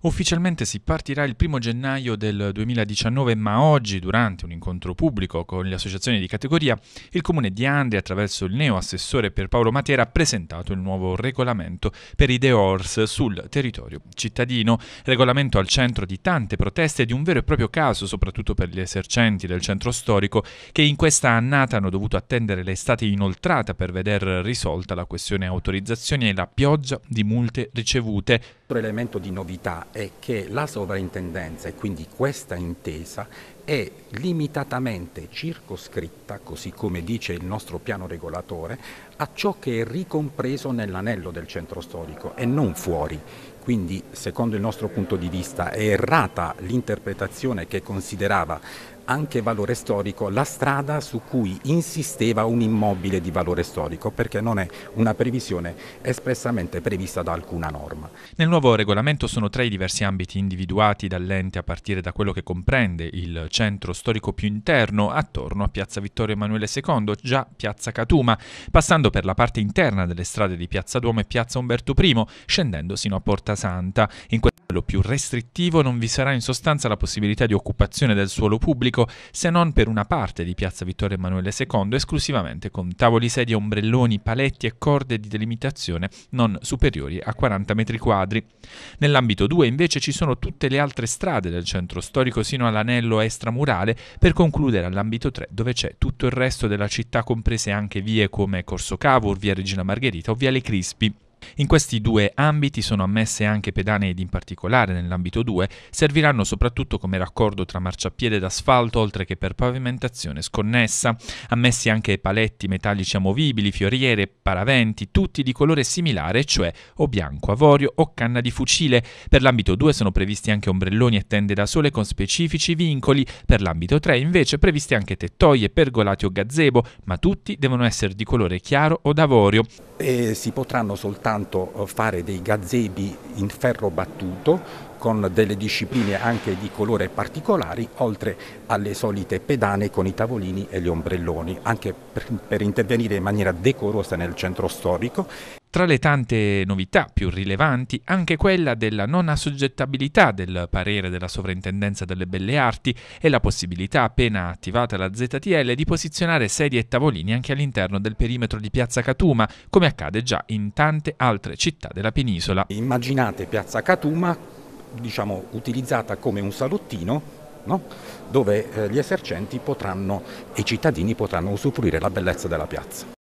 Ufficialmente si partirà il 1 gennaio del 2019, ma oggi, durante un incontro pubblico con le associazioni di categoria, il comune di Andria, attraverso il neo assessore per Paolo Matera, ha presentato il nuovo regolamento per i DEORS sul territorio cittadino, regolamento al centro di tante proteste e di un vero e proprio caso, soprattutto per gli esercenti del centro storico, che in questa annata hanno dovuto attendere l'estate inoltrata per veder risolta la questione autorizzazioni e la pioggia di multe ricevute. L'elemento di novità è che la sovrintendenza e quindi questa intesa è limitatamente circoscritta, così come dice il nostro piano regolatore, a ciò che è ricompreso nell'anello del centro storico e non fuori. Quindi, secondo il nostro punto di vista, è errata l'interpretazione che considerava anche valore storico la strada su cui insisteva un immobile di valore storico perché non è una previsione espressamente prevista da alcuna norma. Nel nuovo regolamento sono tre i diversi ambiti individuati dall'ente a partire da quello che comprende il centro storico più interno attorno a Piazza Vittorio Emanuele II, già Piazza Catuma, passando per la parte interna delle strade di Piazza Duomo e Piazza Umberto I, scendendo sino a Porta Santa. In quello più restrittivo non vi sarà in sostanza la possibilità di occupazione del suolo pubblico se non per una parte di Piazza Vittorio Emanuele II esclusivamente con tavoli, sedie, ombrelloni, paletti e corde di delimitazione non superiori a 40 metri quadri. Nell'ambito 2 invece ci sono tutte le altre strade del centro storico sino all'anello estramurale per concludere all'ambito 3 dove c'è tutto il resto della città comprese anche vie come Corso Cavour, via Regina Margherita o via Le Crispi. In questi due ambiti sono ammesse anche pedane ed in particolare nell'ambito 2 serviranno soprattutto come raccordo tra marciapiede d'asfalto oltre che per pavimentazione sconnessa, ammessi anche paletti metallici amovibili, fioriere, paraventi, tutti di colore similare, cioè o bianco avorio o canna di fucile. Per l'ambito 2 sono previsti anche ombrelloni e tende da sole con specifici vincoli, per l'ambito 3 invece previste anche tettoie, pergolati o gazebo, ma tutti devono essere di colore chiaro o d'avorio. E si potranno soltanto soltanto eh, fare dei gazebi in ferro battuto con delle discipline anche di colore particolari, oltre alle solite pedane con i tavolini e gli ombrelloni, anche per, per intervenire in maniera decorosa nel centro storico tra le tante novità più rilevanti, anche quella della non assoggettabilità del parere della Sovrintendenza delle Belle Arti e la possibilità, appena attivata la ZTL, di posizionare sedie e tavolini anche all'interno del perimetro di Piazza Catuma, come accade già in tante altre città della penisola. Immaginate Piazza Catuma, diciamo, utilizzata come un salottino No? dove eh, gli esercenti potranno, e i cittadini potranno usufruire la bellezza della piazza.